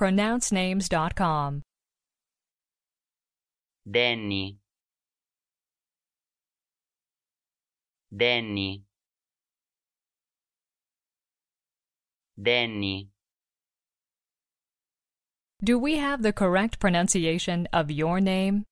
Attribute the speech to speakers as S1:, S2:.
S1: pronouncenames.com.
S2: Danny Danny Danny
S1: Do we have the correct pronunciation of your name?